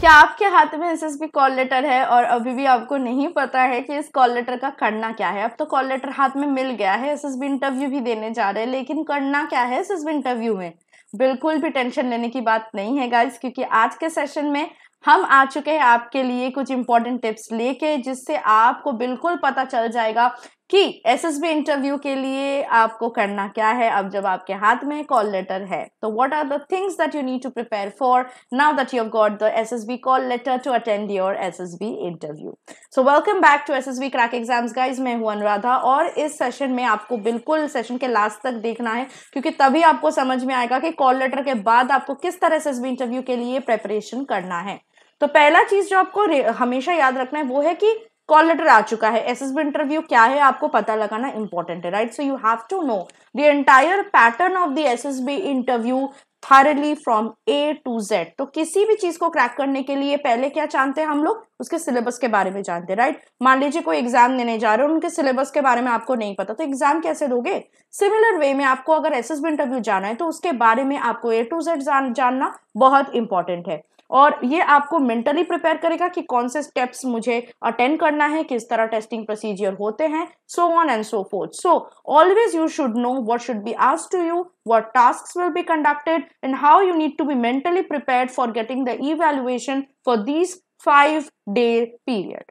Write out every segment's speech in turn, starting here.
क्या आपके हाथ में S S B call letter है और अभी भी आपको नहीं पता है कि इस कॉल लेटर का करना क्या है अब तो कॉल लेटर हाथ में मिल गया है एस एस बी इंटरव्यू भी देने जा रहे हैं लेकिन करना क्या है बी इंटरव्यू में बिल्कुल भी टेंशन लेने की बात नहीं है गाइज क्योंकि आज के सेशन में हम आ चुके हैं आपके लिए कुछ इंपॉर्टेंट टिप्स लेके जिससे आपको बिल्कुल पता चल जाएगा कि एसएसबी इंटरव्यू के लिए आपको करना क्या है अब जब आपके हाथ में कॉल लेटर है तो what are the things that you need to prepare for now that you got the SSB call letter to attend your SSB interview so welcome back to SSB crack exams guys मैं हूं अनुराधा और इस session में आपको बिल्कुल session के last तक देखना है क्योंकि तभी आपको समझ में आएगा कि कॉल लेटर के बाद आपको किस तरह बी इंटरव्यू के लिए प्रेपरेशन करना है तो पहला चीज जो आपको हमेशा याद रखना है वो है कि कॉल लेटर आ चुका है एस इंटरव्यू क्या है आपको पता लगाना इंपॉर्टेंट है right so you have to know the entire pattern of the S interview thoroughly from A to Z तो किसी भी चीज को क्रैक करने के लिए पहले क्या जानते हैं हम लोग उसके सिलेबस के बारे में जानते हैं राइट मान लीजिए कोई एग्जाम देने जा रहे हो उनके सिलेबस के बारे में आपको नहीं पता तो एग्जाम कैसे दोगे सिमिलर वे में आपको अगर एस एस बी इंटरव्यू जाना है तो उसके बारे में आपको ए टू जेड जानना बहुत इंपॉर्टेंट है और ये आपको मेंटली प्रिपेयर करेगा कि कौन से स्टेप्स मुझे अटेंड करना है किस तरह टेस्टिंग प्रोसीजियर होते हैं so on and so forth so always you should know what should be ask to you what task will be conducted and how you need to be mentally prepare for getting the evaluation for these five day period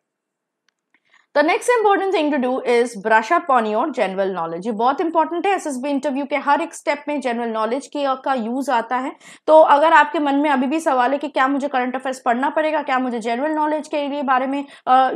the next important thing to do is brush up on your general knowledge ये बहुत important है SSB interview के हर एक step में general knowledge की का use आता है तो अगर आपके मन में अभी भी सवाल है कि क्या मुझे करंट अफेयर्स पढ़ना पड़ेगा क्या मुझे जनरल नॉलेज के लिए बारे में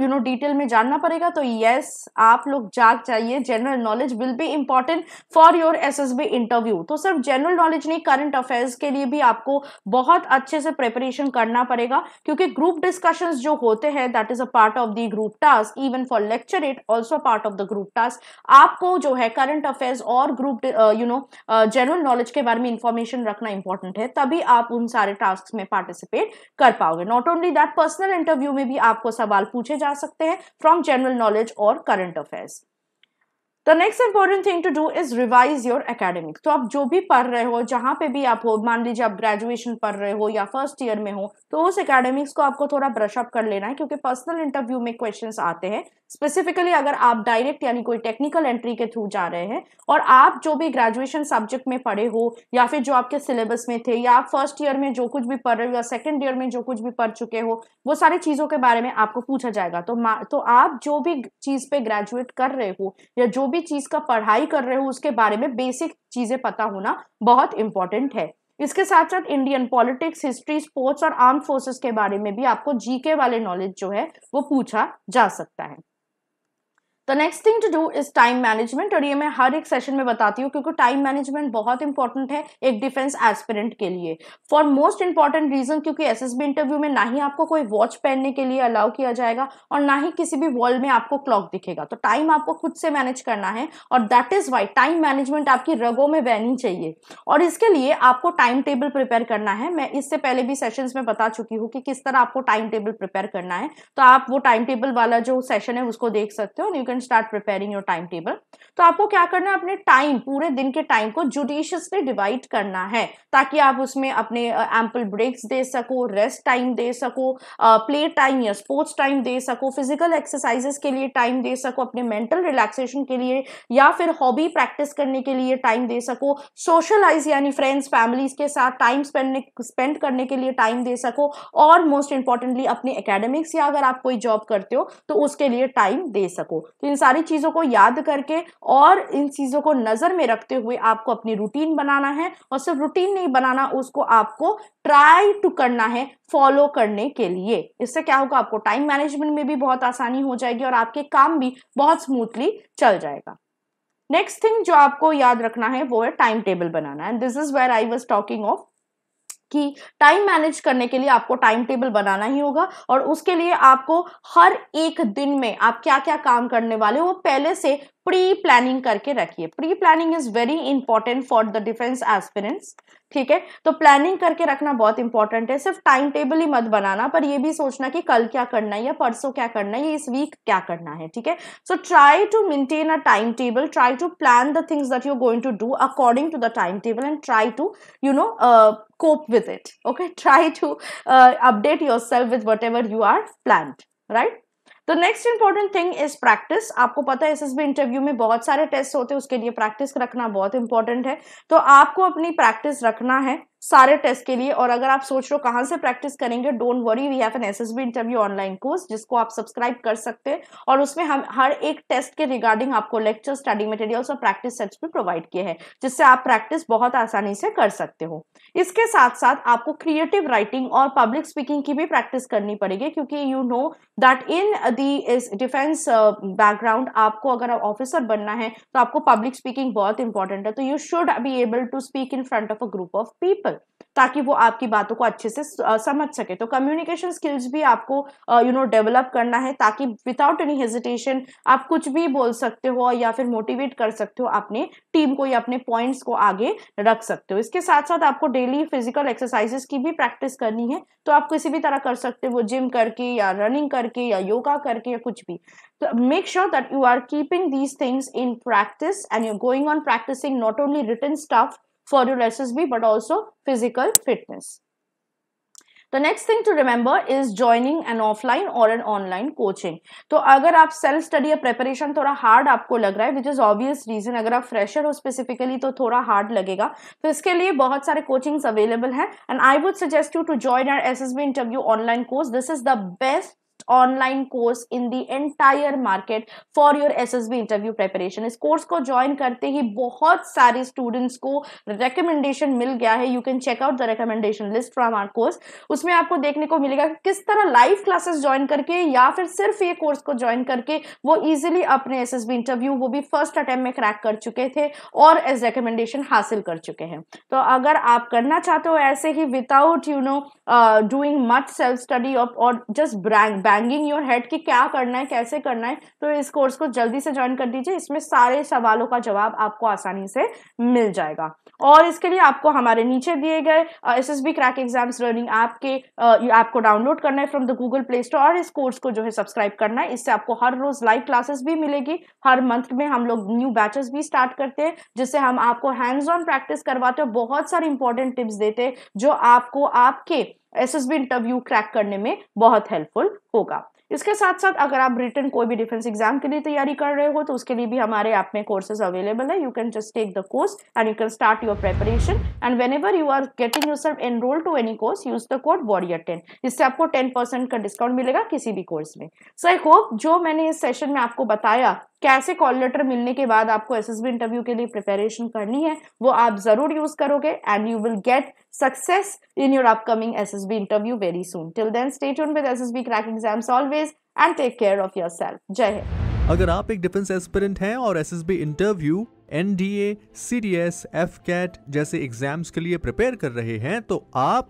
यू नो डिटेल में जानना पड़ेगा तो येस आप लोग जाग चाहिए general knowledge will be important for your S B interview तो सिर्फ जनरल नॉलेज नहीं करंट अफेयर्स के लिए भी आपको बहुत अच्छे से प्रेपरेशन करना पड़ेगा क्योंकि ग्रुप डिस्कशन जो होते हैं that is a part of the group task even for lecture it also part of the group task आपको जो है करंट अफेयर्स और group you know general knowledge के बारे में इंफॉर्मेशन रखना इंपॉर्टेंट है तभी आप उन सारे टास्क में पार्टिसिपेट कर पाओगे not only that personal interview में भी आपको सवाल पूछे जा सकते हैं फ्रॉम जनरल नॉलेज और current affairs the next important thing to do is revise your academic तो आप जो भी पढ़ रहे हो जहां पे भी आप हो मान लीजिए आप ग्रेजुएशन पढ़ रहे हो या फर्स्ट ईयर में हो तो उस एकेडमिक्स को आपको थोड़ा ब्रशअप कर लेना है क्योंकि पर्सनल इंटरव्यू में क्वेश्चन आते हैं स्पेसिफिकली अगर आप डायरेक्ट यानी कोई टेक्निकल एंट्री के थ्रू जा रहे हैं और आप जो भी ग्रेजुएशन सब्जेक्ट में पढ़े हो या फिर जो आपके सिलेबस में थे या आप फर्स्ट ईयर में जो कुछ भी पढ़ रहे हो या सेकेंड ईयर में जो कुछ भी पढ़ चुके हो वो सारी चीज़ों के बारे में आपको पूछा जाएगा तो तो आप जो भी चीज़ पे ग्रेजुएट कर रहे हो या जो भी चीज का पढ़ाई कर रहे हो उसके बारे में बेसिक चीजें पता होना बहुत इंपॉर्टेंट है इसके साथ साथ इंडियन पॉलिटिक्स हिस्ट्री स्पोर्ट्स और आर्म फोर्सेस के बारे में भी आपको जीके वाले नॉलेज जो है वो पूछा जा सकता है the next thing to do is time management और ये मैं हर एक सेशन में बताती हूँ क्योंकि टाइम मैनेजमेंट बहुत इंपॉर्टेंट है एक डिफेंस एस्पिरेंट के लिए फॉर मोस्ट इंपॉर्टेंट रीजन क्योंकि एस एस बी इंटरव्यू में ना ही आपको कोई वॉच पहनने के लिए अलाउ किया जाएगा और ना ही किसी भी वॉल में आपको क्लॉक दिखेगा तो टाइम आपको खुद से मैनेज करना है और that is why time management आपकी रगों में बहनी चाहिए और इसके लिए आपको टाइम टेबल प्रिपेयर करना है मैं इससे पहले भी सेशन में बता चुकी हूँ कि किस तरह आपको टाइम टेबल प्रिपेयर करना है तो आप वो टाइम टेबल वाला जो सेशन है उसको देख सकते हो can start preparing your time table तो आपको क्या करना है अपने टाइम पूरे दिन के टाइम को जुडिशियसली डिवाइड करना है ताकि आप उसमें अपने एम्पल ब्रेक्स दे सको रेस्ट टाइम दे सको प्ले टाइम या स्पोर्ट्स टाइम दे सको फिजिकल एक्सरसाइजेस के लिए टाइम दे सको अपने मेंटल रिलैक्सेशन के लिए या फिर हॉबी प्रैक्टिस करने के लिए टाइम दे सको सोशलाइज यानी फ्रेंड्स फैमिलीज के साथ टाइम स्पेंड स्पेंड करने के लिए टाइम दे सको और मोस्ट इंपॉर्टेंटली अपने अकेडमिक्स या अगर आप कोई जॉब करते हो तो उसके लिए टाइम दे सको तो इन सारी चीज़ों को याद करके और इन चीज़ों को नज़र में रखते हुए आपको अपनी रूटीन बनाना है और सिर्फ रूटीन नहीं बनाना उसको आपको ट्राई टू करना है फॉलो करने के लिए इससे क्या होगा आपको टाइम मैनेजमेंट में भी बहुत आसानी हो जाएगी और आपके काम भी बहुत स्मूथली चल जाएगा नेक्स्ट थिंग जो आपको याद रखना है वो है टाइम टेबल बनाना and this is where I was talking of कि टाइम मैनेज करने के लिए आपको टाइम टेबल बनाना ही होगा और उसके लिए आपको हर एक दिन में आप क्या क्या काम करने वाले हो वो पहले से प्री प्लानिंग करके रखिए pre planning is very important for the defence aspirants ठीक है तो प्लानिंग करके रखना बहुत इंपॉर्टेंट है सिर्फ टाइम टेबल ही मत बनाना पर ये भी सोचना कि कल क्या करना है या परसों क्या करना है या इस वीक क्या करना है ठीक है so try to maintain a time table try to plan the things that you going to do according to the time table and try to you know cope with it okay try to update update with what you are plan right तो next important thing is practice आपको पता है SSB interview में बहुत सारे test होते हैं उसके लिए प्रैक्टिस रखना बहुत इंपॉर्टेंट है तो आपको अपनी प्रैक्टिस रखना है सारे टेस्ट के लिए और अगर आप सोच रहे हो कहाँ से प्रैक्टिस करेंगे don't worry we have an S interview online course जिसको आप सब्सक्राइब कर सकते हैं और उसमें हम हर एक टेस्ट के रिगार्डिंग आपको लेक्चर स्टडी मटेरियल्स और प्रैक्टिस सेट्स भी प्रोवाइड किए हैं जिससे आप प्रैक्टिस बहुत आसानी से कर सकते हो इसके साथ साथ आपको क्रिएटिव राइटिंग और पब्लिक स्पीकिंग की भी प्रैक्टिस करनी पड़ेगी क्योंकि you know that in the defence background आपको अगर ऑफिसर बनना है तो आपको पब्लिक स्पीकिंग बहुत इंपॉर्टेंट है तो you should be able to speak in front of a group of people person ताकि वो आपकी बातों को अच्छे से समझ सके तो कम्युनिकेशन स्किल्स भी आपको यू नो डेवलप करना है ताकि विदाउट एनी हेजिटेशन आप कुछ भी बोल सकते हो या फिर मोटिवेट कर सकते हो अपने टीम को या अपने पॉइंट्स को आगे रख सकते हो इसके साथ साथ आपको डेली फिजिकल एक्सरसाइजेस की भी प्रैक्टिस करनी है तो आप किसी भी तरह कर सकते हो जिम करके या रनिंग करके या योगा करके या कुछ भी तो make sure that you are keeping these things in practice and you going on practising not only written stuff formulosis bhi but also physical fitness. The next thing to remember is joining an offline or an online coaching. तो अगर आप self study या preparation थोड़ा hard आपको लग रहा है which is obvious reason अगर आप फ्रेशर हो स्पेसिफिकली तो थोड़ा हार्ड लगेगा तो इसके लिए बहुत सारे कोचिंग्स अवेलेबल हैं and I would suggest you to join our S S B interview online course this is the best online course in the entire market for S SSB interview preparation. इस course को join करते ही बहुत सारे students को recommendation मिल गया है You can check out the recommendation list from our course. उसमें आपको देखने को मिलेगा कि किस तरह लाइव क्लासेस ज्वाइन करके या फिर सिर्फ ये कोर्स को ज्वाइन करके वो इजिली अपने एस एस बी इंटरव्यू वो भी फर्स्ट अटेम्प्ट में क्रैक कर चुके थे और एज रिकमेंडेशन हासिल कर चुके हैं तो अगर आप करना चाहते हो ऐसे ही without you know doing much self study और just brand banging your head कि क्या करना है कैसे करना है तो इस कोर्स को जल्दी से ज्वाइन कर दीजिए इसमें सारे सवालों का जवाब आपको आसानी से मिल जाएगा और इसके लिए आपको हमारे नीचे दिए गए S S B crack exams learning app के आपको डाउनलोड करना है from the Google Play Store और इस कोर्स को जो है सब्सक्राइब करना है इससे आपको हर रोज लाइव क्लासेस भी मिलेगी हर मंथ में हम लोग न्यू बैचेस भी स्टार्ट करते हैं जिससे हम आपको हैंड्स ऑन प्रैक्टिस करवाते हैं बहुत सारे इंपॉर्टेंट टिप्स देते हैं जो आपको आपके एसएसबी इंटरव्यू क्रैक करने में बहुत हेल्पफुल होगा इसके साथ साथ अगर आप रिटर्न कोई भी डिफेंस एग्जाम के लिए तैयारी कर रहे हो तो उसके लिए भी हमारे ऐप में कोर्सेज अवेलेबल है you can just take the course and you can start your preparation and whenever you are getting yourself enrol to any course use the code warrior ten इससे आपको ten percent का discount मिलेगा किसी भी course में सो I hope जो मैंने इस सेशन में आपको बताया कैसे कॉल लेटर मिलने के बाद आपको एस इंटरव्यू के लिए प्रिपेरेशन करनी है वो आप जरूर यूज करोगे and you will get success in your upcoming S S B interview very soon till then stay with S S B crack exam always and take care of yourself Jai Hind अगर आप एक defence aspirant हैं और S S B interview N D D A C S F CAT जैसे एग्जाम्स के लिए prepare कर रहे हैं तो आप